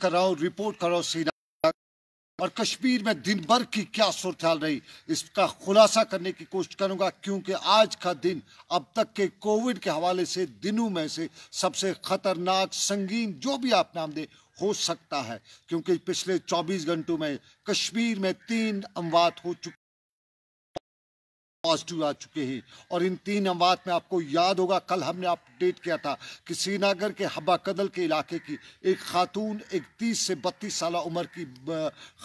कराओ रिपोर्ट कराओ सीना और कश्मीर में दिन भर की क्या सूरत रही इसका खुलासा करने की कोशिश करूंगा क्योंकि आज का दिन अब तक के कोविड के हवाले से दिनों में से सबसे खतरनाक संगीन जो भी आप नाम दें हो सकता है क्योंकि पिछले 24 घंटों में कश्मीर में तीन अमवात हो चुकी पॉजिटिव आ चुके हैं और इन तीन अमवात में आपको याद होगा कल हमने अपडेट किया था कि श्रीनगर के हब्बा कदल के इलाके की एक खातून एक तीस से बत्तीस साल उम्र की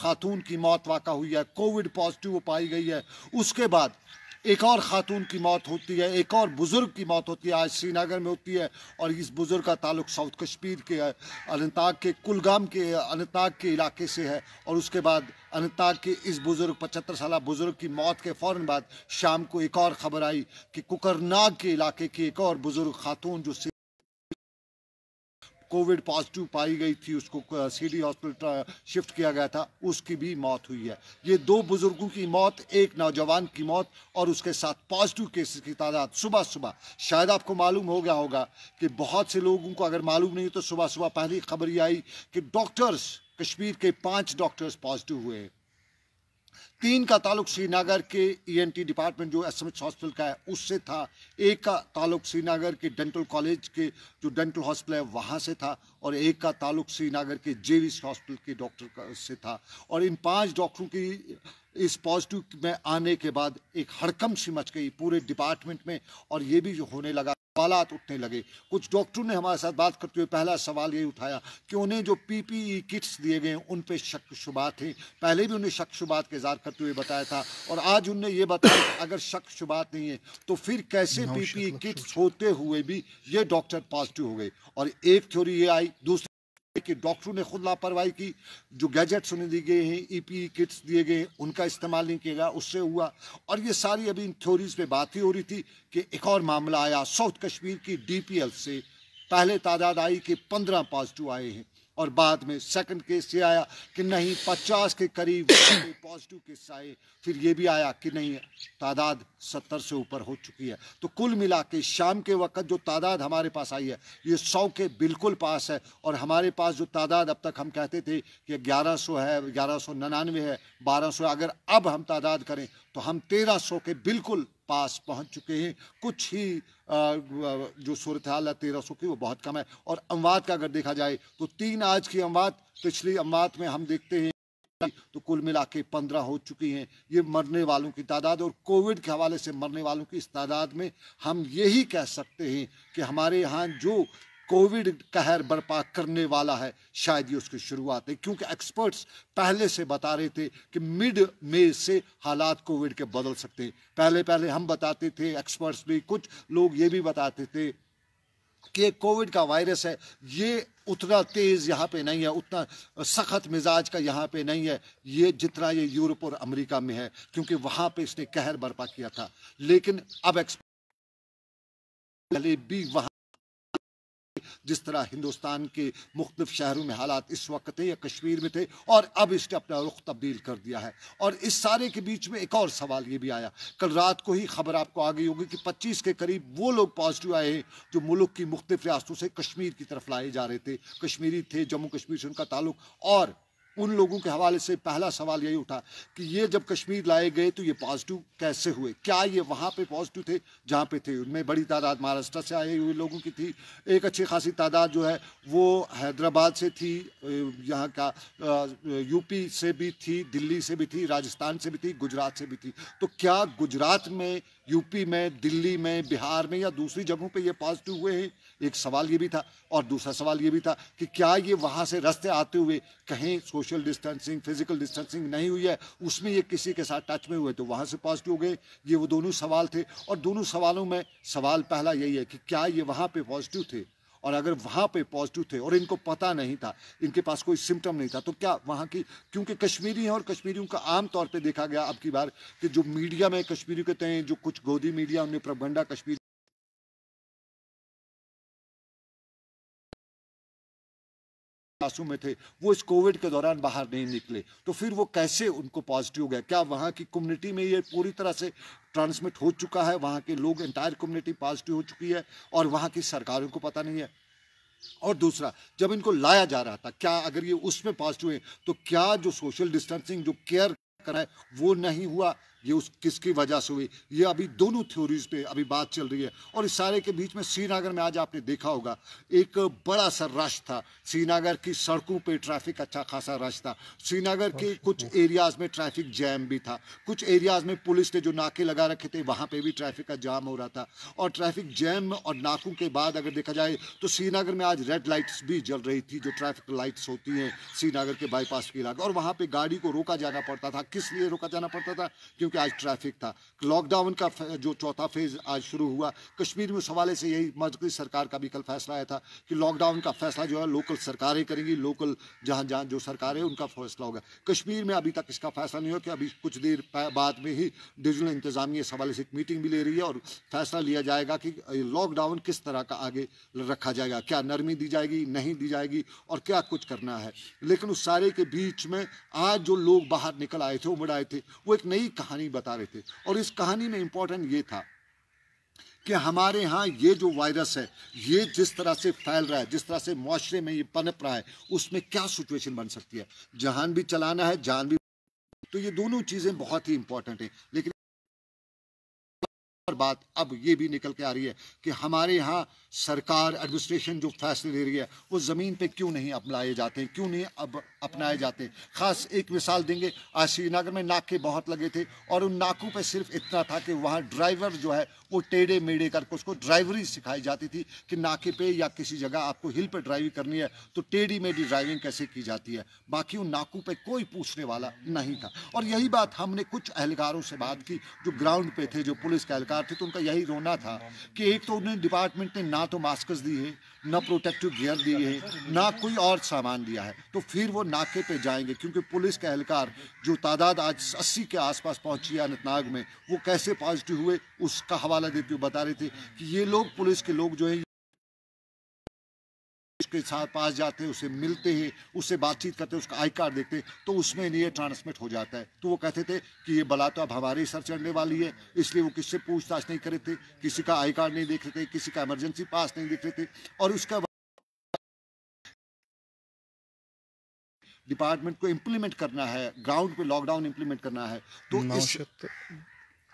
खातून की मौत वाक़ हुई है कोविड पॉजिटिव पाई गई है उसके बाद एक और ख़ातून की मौत होती है एक और बुज़ुर्ग की मौत होती है आज श्रीनगर में होती है और इस बुज़ुर्ग का ताल्लुक साउथ कश्मीर के अनंतनाग के कुलगाम के अनंतनाग के इलाके से है और उसके बाद अनंतनाग के इस बुज़ुर्ग पचहत्तर साल बुज़ुर्ग की मौत के फ़ौर बाद शाम को एक और ख़बर आई कि कुकरनाग के इलाके की एक और बुज़ुर्ग खातून जो कोविड पॉजिटिव पाई गई थी उसको सीडी हॉस्पिटल शिफ्ट किया गया था उसकी भी मौत हुई है ये दो बुजुर्गों की मौत एक नौजवान की मौत और उसके साथ पॉजिटिव केसेस की तादाद सुबह सुबह शायद आपको मालूम हो गया होगा कि बहुत से लोगों को अगर मालूम नहीं तो सुबह सुबह पहली खबर ये आई कि डॉक्टर्स कश्मीर के पाँच डॉक्टर्स पॉजिटिव हुए तीन का ताल्लुक श्रीनगर के ईएनटी e डिपार्टमेंट जो एस हॉस्पिटल का है उससे था एक का ताल्लुक श्रीनगर के डेंटल कॉलेज के जो डेंटल हॉस्पिटल है वहाँ से था और एक का ताल्लुक श्रीनगर के जे हॉस्पिटल के डॉक्टर से था और इन पांच डॉक्टरों की इस पॉजिटिव में आने के बाद एक हड़कम सी मच गई पूरे डिपार्टमेंट में और ये भी जो होने लगा सवालत उठने लगे कुछ डॉक्टरों ने हमारे साथ बात करते हुए पहला सवाल ये उठाया कि उन्हें जो पीपीई किट्स दिए गए उन पे शक शुबा थे पहले भी उन्हें शक शुबात का इजहार करते हुए बताया था और आज उनने ये बताया अगर शक शुबात नहीं है तो फिर कैसे पीपीई किट्स होते हुए भी ये डॉक्टर पॉजिटिव हो गए और एक थ्योरी ये आई दूसरी कि डॉक्टरों ने खुद लापरवाही की जो गैजेट्स उन्हें दिए गए हैं ई e किट्स दिए गए हैं उनका इस्तेमाल नहीं किया गया उससे हुआ और ये सारी अभी इन थ्योरीज पे बात ही हो रही थी कि एक और मामला आया साउथ कश्मीर की डी से पहले तादाद आई कि पंद्रह पॉजिटिव आए हैं और बाद में सेकंड केस ये आया कि नहीं पचास के करीब पॉजिटिव केस आए फिर ये भी आया कि नहीं तादाद सत्तर से ऊपर हो चुकी है तो कुल मिला के शाम के वक्त जो तादाद हमारे पास आई है ये सौ के बिल्कुल पास है और हमारे पास जो तादाद अब तक हम कहते थे कि ग्यारह सौ है ग्यारह सौ है बारह सौ अगर अब हम तादाद करें तो हम तेरह सौ के बिल्कुल पास पहुंच चुके हैं कुछ ही जो सूरत हाल है तेरह सौ की वो बहुत कम है और अमवात का अगर देखा जाए तो तीन आज की अमवात पिछली अमवात में हम देखते हैं तो कुल मिला के पंद्रह हो चुकी हैं ये मरने वालों की तादाद और कोविड के हवाले से मरने वालों की इस तादाद में हम यही कह सकते हैं कि हमारे यहाँ जो कोविड कहर बर्पा करने वाला है शायद ये उसकी शुरुआत है क्योंकि एक्सपर्ट्स पहले से बता रहे थे कि मिड मे से हालात कोविड के बदल सकते हैं पहले पहले हम बताते थे एक्सपर्ट्स भी कुछ लोग ये भी बताते थे कि कोविड का वायरस है ये उतना तेज़ यहाँ पे नहीं है उतना सख्त मिजाज का यहाँ पे नहीं है ये जितना ये यूरोप और अमेरिका में है क्योंकि वहाँ पे इसने कहर बर्पा किया था लेकिन अब एक्सपर्ट पहले भी वहाँ जिस तरह हिंदुस्तान के मुख्तु शहरों में हालात इस वक्त थे या कश्मीर में थे और अब इसने अपना रुख तब्दील कर दिया है और इस सारे के बीच में एक और सवाल ये भी आया कल रात को ही खबर आपको आ गई होगी कि पच्चीस के करीब वो लोग पॉजिटिव आए हैं जो मुल्क की मुख्तफ रियासतों से कश्मीर की तरफ लाए जा रहे थे कश्मीरी थे जम्मू कश्मीर से उनका ताल्लुक और उन लोगों के हवाले से पहला सवाल यही उठा कि ये जब कश्मीर लाए गए तो ये पॉजिटिव कैसे हुए क्या ये वहाँ पे पॉजिटिव थे जहाँ पे थे उनमें बड़ी तादाद महाराष्ट्र से आए हुए लोगों की थी एक अच्छी खासी तादाद जो है वो हैदराबाद से थी यहाँ का यूपी से भी थी दिल्ली से भी थी राजस्थान से भी थी गुजरात से भी थी तो क्या गुजरात में यूपी में दिल्ली में बिहार में या दूसरी जगहों पे ये पॉजिटिव हुए हैं एक सवाल ये भी था और दूसरा सवाल ये भी था कि क्या ये वहाँ से रास्ते आते हुए कहीं सोशल डिस्टेंसिंग फिजिकल डिस्टेंसिंग नहीं हुई है उसमें ये किसी के साथ टच में हुए तो वहाँ से पॉजिटिव हो गए ये वो दोनों सवाल थे और दोनों सवालों में सवाल पहला यही है कि क्या ये वहाँ पर पॉजिटिव थे और अगर वहाँ पे पॉजिटिव थे और इनको पता नहीं था इनके पास कोई सिम्टम नहीं था तो क्या वहाँ की क्योंकि कश्मीरी हैं और कश्मीरियों का आम तौर पे देखा गया अब की बार कि जो मीडिया में कश्मीरी कहते हैं जो कुछ गोदी मीडिया उन्हें प्रबंडा कश्मीर क्लासरूम में थे वो इस कोविड के दौरान बाहर नहीं निकले तो फिर वो कैसे उनको पॉजिटिव हो गया क्या वहाँ की कम्युनिटी में ये पूरी तरह से ट्रांसमिट हो चुका है वहाँ के लोग एंटायर कम्युनिटी पॉजिटिव हो चुकी है और वहाँ की सरकारों को पता नहीं है और दूसरा जब इनको लाया जा रहा था क्या अगर ये उसमें पॉजिटिव हुए तो क्या जो सोशल डिस्टेंसिंग जो केयर कराए वो नहीं हुआ ये उस किसकी वजह से हुई ये अभी दोनों थ्योरीज पे अभी बात चल रही है और इस सारे के बीच में श्रीनगर में आज आपने देखा होगा एक बड़ा सा रश था श्रीनगर की सड़कों पे ट्रैफिक अच्छा खासा रश था श्रीनगर के अच्छा। कुछ एरियाज में ट्रैफिक जैम भी था कुछ एरियाज में पुलिस ने जो नाके लगा रखे थे वहाँ पर भी ट्रैफिक का जाम हो रहा था और ट्रैफिक जैम और नाकों के बाद अगर देखा जाए तो श्रीनगर में आज रेड लाइट्स भी जल रही थी जो ट्रैफिक लाइट्स होती हैं श्रीनगर के बाईपास के इलाके और वहाँ पर गाड़ी को रोका जाना पड़ता था किस लिए रोका जाना पड़ता था क्योंकि क्योंकि आज ट्रैफिक था लॉकडाउन का जो चौथा फेज आज शुरू हुआ कश्मीर में सवाले से यही मजकरी सरकार का भी कल फैसला आया था कि लॉकडाउन का फैसला जो है लोकल सरकारें करेंगी लोकल जहाँ जहाँ जो सरकार है उनका फैसला होगा कश्मीर में अभी तक इसका फैसला नहीं हो कि अभी कुछ देर बाद में ही डिजिटल इंतजामिया इस हवाले से एक मीटिंग भी ले रही है और फैसला लिया जाएगा कि लॉकडाउन किस तरह का आगे रखा जाएगा क्या नरमी दी जाएगी नहीं दी जाएगी और क्या कुछ करना है लेकिन उस सारे के बीच में आज जो लोग बाहर निकल आए थे उमड़ आए थे वो एक नई कहानी कहानी बता रहे थे और इस कहानी में इम्पोर्टेंट ये था कि हमारे यहाँ ये जो वायरस है ये जिस तरह से फैल रहा है जिस तरह से माशरे में ये पनप रहा है उसमें क्या सिचुएशन बन सकती है जहान भी चलाना है जान भी तो ये दोनों चीज़ें बहुत ही इंपॉर्टेंट हैं लेकिन बात अब ये भी निकल के आ रही है कि हमारे यहाँ सरकार एडमिनिस्ट्रेशन जो फैसले ले रही है वो ज़मीन पे क्यों नहीं अपनाए जाते क्यों नहीं अब अपनाए जाते ख़ास एक मिसाल देंगे आज श्रीनगर में नाके बहुत लगे थे और उन नाकों पर सिर्फ इतना था कि वहाँ ड्राइवर जो है वो टेढ़े मेढ़े करके उसको ड्राइवरी सिखाई जाती थी कि नाके पे या किसी जगह आपको हिल पे ड्राइविंग करनी है तो टेढ़ी मेढ़ी ड्राइविंग कैसे की जाती है बाकी उन नाकों पे कोई पूछने वाला नहीं था और यही बात हमने कुछ एहलकारों से बात की जो ग्राउंड पे थे जो पुलिस के एहलकार थे तो उनका यही रोना था कि एक तो उन्हें डिपार्टमेंट ने ना तो मास्क दिए ना प्रोटेक्टिव गियर दिए हैं ना कोई और सामान दिया है तो फिर वो नाके पे जाएंगे क्योंकि पुलिस के एहलकार जो तादाद आज अस्सी के आसपास पहुंची है अनंतनाग में वो कैसे पॉजिटिव हुए उसका हवाला देते हुए बता रहे थे कि ये लोग पुलिस के लोग जो है उसके साथ पास जाते हैं उसे मिलते हैं उससे बातचीत करते हैं उसका आई कार्ड देखते हैं तो उसमें ये ट्रांसमिट हो जाता है तो वो कहते थे कि ये बला तो अब हमारे ही सर चढ़ने वाली है इसलिए वो किससे पूछताछ नहीं करे थे किसी का आई कार्ड नहीं देख रहे थे किसी का इमरजेंसी पास नहीं देख रहे थे और उसका डिपार्टमेंट को इम्प्लीमेंट करना है ग्राउंड पे लॉकडाउन इम्प्लीमेंट करना है तो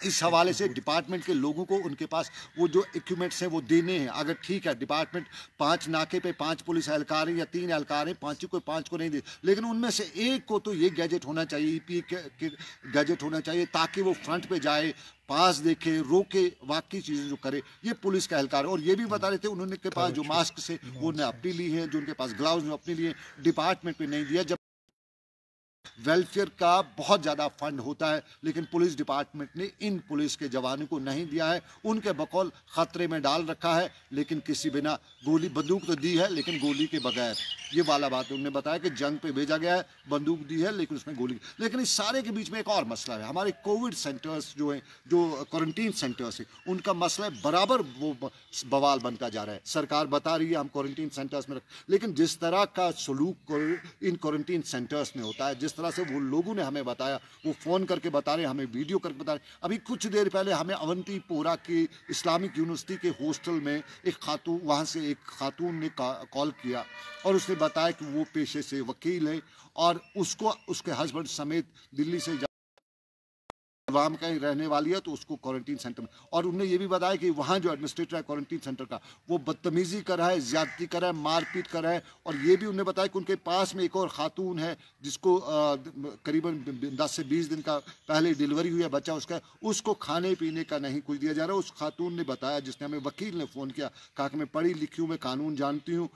इस हवाले से डिपार्टमेंट के लोगों को उनके पास वो जो इक्विपमेंट्स हैं वो देने हैं अगर ठीक है डिपार्टमेंट पांच नाके पे पांच पुलिस एहलकार या तीन एहलकार हैं ही को पांच को नहीं दे लेकिन उनमें से एक को तो ये गैजेट होना चाहिए ई के गैजेट होना चाहिए ताकि वो फ्रंट पे जाए पास देखे रोके वाकई चीज़ें जो करे ये पुलिस का एहलकार और ये भी बता रहे थे उन्होंने के पास जो मास्क से वो ने अपनी ली है जो उनके पास ग्लाउज अपनी लिए डिपार्टमेंट पर नहीं दिया जब वेलफेयर का बहुत ज़्यादा फंड होता है लेकिन पुलिस डिपार्टमेंट ने इन पुलिस के जवानों को नहीं दिया है उनके बकौल खतरे में डाल रखा है लेकिन किसी बिना गोली बंदूक तो दी है लेकिन गोली के बगैर ये वाला बात उन्होंने बताया कि जंग पे भेजा गया है बंदूक दी है लेकिन उसमें गोली लेकिन इस सारे के बीच में एक और मसला है हमारे कोविड सेंटर्स जो हैं जो क्वारंटीन सेंटर्स हैं उनका मसला है बराबर वो बवाल बनता जा रहा है सरकार बता रही है हम क्वारंटीन सेंटर्स में रख लेकिन जिस तरह का सलूक इन क्वारंटीन सेंटर्स में होता है जिस तरह तरह से वो लोगों ने हमें बताया वो फ़ोन करके बता रहे हमें वीडियो करके बता रहे अभी कुछ देर पहले हमें अवंतीपोरा की इस्लामिक यूनिवर्सिटी के हॉस्टल में एक खातून वहाँ से एक खातून ने कॉल किया और उसने बताया कि वो पेशे से वकील है और उसको उसके हस्बैंड समेत दिल्ली से आवाम का रहने वाली है तो उसको क्वारंटीन सेंटर में और उनने ये भी बताया कि वहाँ जो एडमिनिस्ट्रेटर है क्वारंटीन सेंटर का वो बदतमीज़ी कर रहा है ज्यादती कर रहा है मारपीट कर रहा है और ये भी उनने बताया कि उनके पास में एक और ख़ातून है जिसको करीबन दस से बीस दिन का पहले डिलीवरी हुई है बच्चा उसका उसको खाने पीने का नहीं कुछ दिया जा रहा उस खातून ने बताया जिसने हमें वकील ने फ़ोन किया कहा कि मैं पढ़ी लिखी हूँ मैं कानून जानती हूँ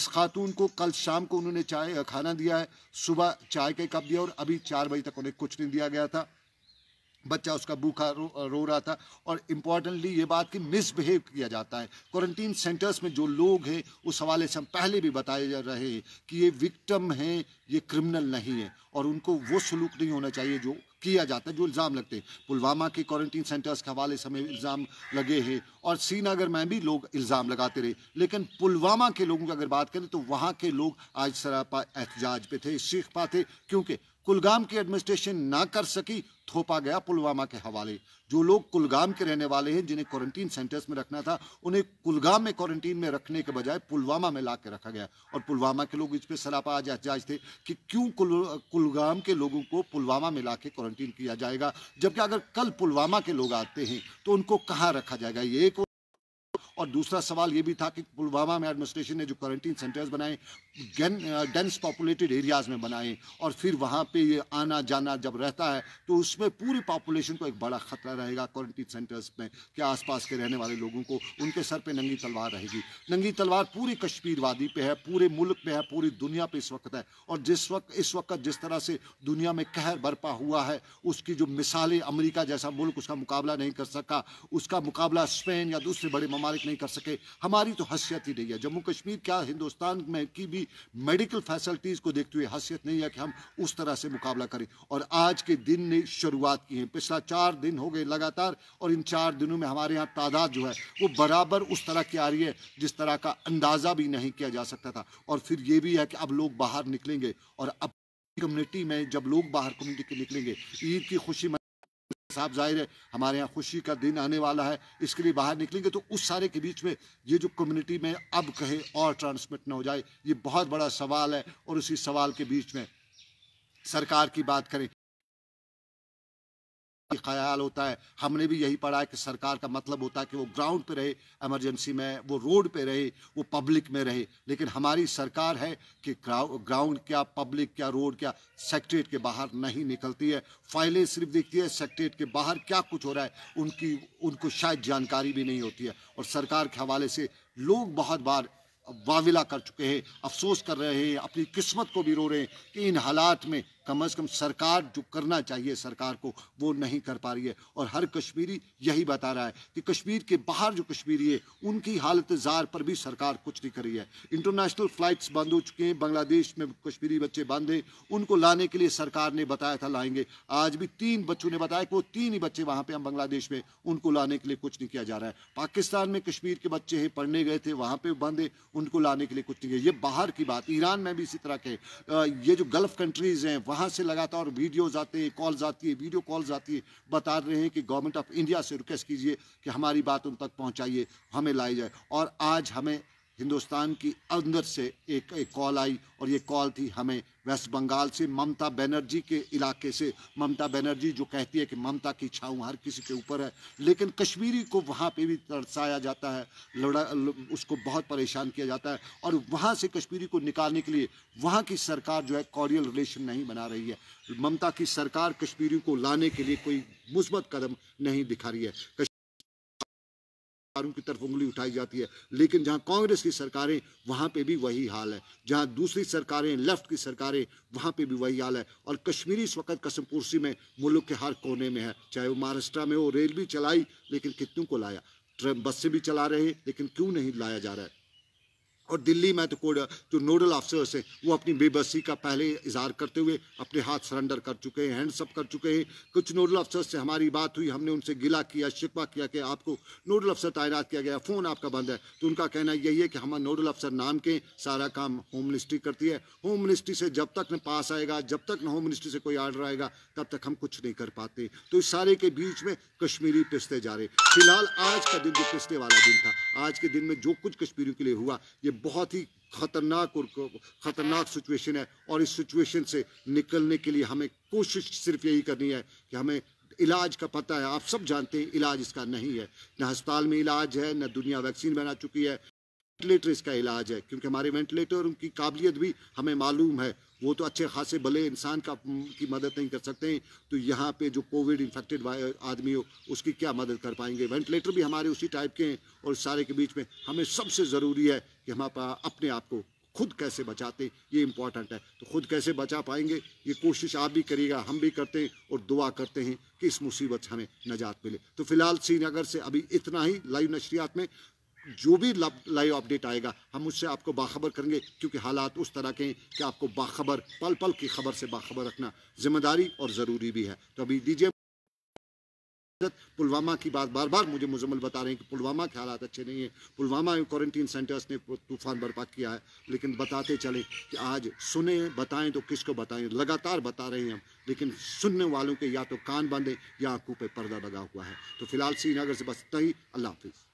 इस खातून को कल शाम को उन्होंने चाय खाना दिया है सुबह चाय के कप दिया और अभी चार बजे तक उन्हें कुछ नहीं दिया गया था बच्चा उसका भूखा रो, रो रहा था और इम्पॉर्टेंटली ये बात कि मिसबिहेव किया जाता है क्वारंटीन सेंटर्स में जो लोग हैं उस हवाले से हम पहले भी बताए जा रहे हैं कि ये विक्टम हैं ये क्रिमिनल नहीं है और उनको वो सलूक नहीं होना चाहिए जो किया जाता है जो इल्ज़ाम लगते हैं पुलवामा के क्वारंटीन सेंटर्स के हवाले से हमें इल्ज़ाम लगे हैं और श्रीनगर में भी लोग इल्ज़ाम लगाते रहे लेकिन पुलवामा के लोगों की अगर बात करें तो वहाँ के लोग आज सरापा एहतजाज पे थे शीख पा थे क्योंकि कुलगाम की एडमिनिस्ट्रेशन ना कर सकी थोपा गया पुलवामा के हवाले जो लोग कुलगाम के रहने वाले हैं जिन्हें क्वारंटीन सेंटर्स में रखना था उन्हें कुलगाम में क्वारंटीन में रखने के बजाय पुलवामा में ला के रखा गया और पुलवामा के लोग इस पर सरापा एहजाज थे कि क्यों कुल, कुलगाम के लोगों को पुलवामा में ला के क्वारंटीन किया जाएगा जबकि अगर कल पुलवामा के लोग आते हैं तो उनको कहाँ रखा जाएगा ये एक और दूसरा सवाल ये भी था कि पुलवामा में एडमिनिस्ट्रेशन ने जो क्वारंटीन सेंटर्स बनाए डेंस पॉपुलेटेड एरियाज में बनाए और फिर वहाँ पे ये आना जाना जब रहता है तो उसमें पूरी पॉपुलेशन को एक बड़ा खतरा रहेगा क्वारंटीन सेंटर्स में के आसपास के रहने वाले लोगों को उनके सर पे नंगी तलवार रहेगी नंगी तलवार पूरी कश्मीर वादी पे है पूरे मुल्क पे है पूरी दुनिया पे इस वक्त है और जिस वक्त इस वक्त जिस तरह से दुनिया में कहर बरपा हुआ है उसकी जो मिसालें अमरीका जैसा मुल्क उसका मुकाबला नहीं कर सका उसका मुकाबला स्पेन या दूसरे बड़े ममालिक नहीं कर सके हमारी तो हैसियत ही नहीं है जम्मू कश्मीर क्या हिंदुस्तान में की भी मेडिकल फैसिलिटीज़ को देखते हुए हैसियत नहीं है कि हम उस तरह से मुकाबला करें और आज के दिन ने शुरुआत की है पिछला चार दिन हो गए लगातार और इन चार दिनों में हमारे यहाँ तादाद जो है वो बराबर उस तरह की आ रही है जिस तरह का अंदाज़ा भी नहीं किया जा सकता था और फिर ये भी है कि अब लोग बाहर निकलेंगे और अब कम्युनिटी में जब लोग बाहर कम्युनिटी के निकलेंगे ईद की खुशी साहब जाहिर है हमारे यहाँ खुशी का दिन आने वाला है इसके लिए बाहर निकलेंगे तो उस सारे के बीच में ये जो कम्युनिटी में अब कहे और ट्रांसमिट ना हो जाए ये बहुत बड़ा सवाल है और उसी सवाल के बीच में सरकार की बात करें ख्याल होता है हमने भी यही पढ़ा है कि सरकार का मतलब होता है कि वो ग्राउंड पे रहे इमरजेंसी में वो रोड पे रहे वो पब्लिक में रहे लेकिन हमारी सरकार है कि ग्राउंड क्या पब्लिक क्या रोड क्या सेक्ट्रेट के बाहर नहीं निकलती है फाइलें सिर्फ देखती है सेक्ट्रेट के बाहर क्या कुछ हो रहा है उनकी उनको शायद जानकारी भी नहीं होती है और सरकार के हवाले से लोग बहुत बार वाविला कर चुके हैं अफसोस कर रहे हैं अपनी किस्मत को भी रो रहे हैं कि इन हालात में कम अज़ कम सरकार जो करना चाहिए सरकार को वो नहीं कर पा रही है और हर कश्मीरी यही बता रहा है कि कश्मीर के बाहर जो कश्मीरी है उनकी हालत ज़ार पर भी सरकार कुछ नहीं करी है इंटरनेशनल फ़्लाइट्स बंद हो चुके हैं बांग्लादेश में कश्मीरी बच्चे बंद हैं उनको लाने के लिए सरकार ने बताया था लाएंगे आज भी तीन बच्चों ने बताया कि वो तीन ही बच्चे वहाँ पर हम बांग्लादेश में उनको लाने के लिए कुछ नहीं किया जा रहा है पाकिस्तान में कश्मीर के बच्चे हैं पढ़ने गए थे वहाँ पर बंद है उनको लाने के लिए कुछ नहीं किया ये बाहर की बात ईरान में भी इसी तरह के ये जो गल्फ़ कंट्रीज़ हैं वहाँ वहाँ से लगातार वीडियोज़ आते हैं कॉल्स आती है वीडियो कॉल आती है बता रहे हैं कि गवर्नमेंट ऑफ इंडिया से रिक्वेस्ट कीजिए कि हमारी बात उन तक पहुँचाइए हमें लाई जाए और आज हमें हिंदुस्तान की अंदर से एक, एक कॉल आई और ये कॉल थी हमें वेस्ट बंगाल से ममता बनर्जी के इलाके से ममता बनर्जी जो कहती है कि ममता की छाँव हर किसी के ऊपर है लेकिन कश्मीरी को वहाँ पे भी तरसाया जाता है लड़ा उसको बहुत परेशान किया जाता है और वहाँ से कश्मीरी को निकालने के लिए वहाँ की सरकार जो है कॉरियल रिलेशन नहीं बना रही है ममता की सरकार कश्मीरी को लाने के लिए कोई मुस्बत कदम नहीं दिखा रही है सरकारों की तरफ उंगली उठाई जाती है लेकिन जहां कांग्रेस की सरकारें वहां पे भी वही हाल है जहां दूसरी सरकारें लेफ्ट की सरकारें वहां पे भी वही हाल है और कश्मीरी इस वक्त कसमपुरसी में मुल्क के हर कोने में है चाहे वो महाराष्ट्र में हो रेल भी चलाई लेकिन कितनों को लाया ट्रेन बस से भी चला रहे लेकिन क्यों नहीं लाया जा रहा है और दिल्ली में तो कोड जो नोडल अफसर्स हैं वो अपनी बेबसी का पहले इजहार करते हुए अपने हाथ सरेंडर कर चुके हैं हैंडसअप कर चुके हैं कुछ नोडल अफसर से हमारी बात हुई हमने उनसे गिला किया शिकवा किया कि आपको नोडल अफसर तैनात किया गया फ़ोन आपका बंद है तो उनका कहना यही है कि हमारा नोडल अफसर नाम के सारा काम होम मिनिस्ट्री करती है होम मिनिस्ट्री से जब तक न पास आएगा जब तक न होम मिनिस्ट्री से कोई आर्डर आएगा तब तक हम कुछ नहीं कर पाते तो इस सारे के बीच में कश्मीरी पिसते जा रहे फिलहाल आज का दिन जो पिसने वाला दिन था आज के दिन में जो कुछ कश्मीरियों के लिए हुआ ये बहुत ही खतरनाक और ख़तरनाक सिचुएशन है और इस सिचुएशन से निकलने के लिए हमें कोशिश सिर्फ यही करनी है कि हमें इलाज का पता है आप सब जानते हैं इलाज इसका नहीं है न अस्पताल में इलाज है न दुनिया वैक्सीन बना चुकी है वेंटिलेटर इसका इलाज है क्योंकि हमारे वेंटिलेटर उनकी काबिलियत भी हमें मालूम है वो तो अच्छे खासे भले इंसान का की मदद नहीं कर सकते हैं तो यहाँ पे जो कोविड इन्फेक्टेड आदमी हो उसकी क्या मदद कर पाएंगे वेंटिलेटर भी हमारे उसी टाइप के हैं और सारे के बीच में हमें सबसे ज़रूरी है कि हम अपने आप को खुद कैसे बचाते ये इम्पॉर्टेंट है तो खुद कैसे बचा पाएंगे ये कोशिश आप भी करिएगा हम भी करते हैं और दुआ करते हैं कि इस मुसीबत से हमें नजात मिले तो फिलहाल श्रीनगर से अभी इतना ही लाइव नशरियात में जो भी लाइव अपडेट आएगा हम उससे आपको बाखबर करेंगे क्योंकि हालात उस तरह के हैं कि आपको बाखबर पल पल की खबर से बाखबर रखना जिम्मेदारी और ज़रूरी भी है तो अभी दीजिए हालत पुलवामा की बात बार बार मुझे मुजम्मल बता रहे हैं कि पुलवामा के हालात अच्छे नहीं हैं पुलवामा क्वारंटीन सेंटर्स ने तूफान बर्पा किया है लेकिन बताते चले कि आज सुने बताएं तो किसको बताएं लगातार बता रहे हैं हम लेकिन सुनने वालों के या तो कान बांधे या आंखों पर पर्दा लगा हुआ है तो फिलहाल श्रीनगर से बस तई अल्लाह हाफिज़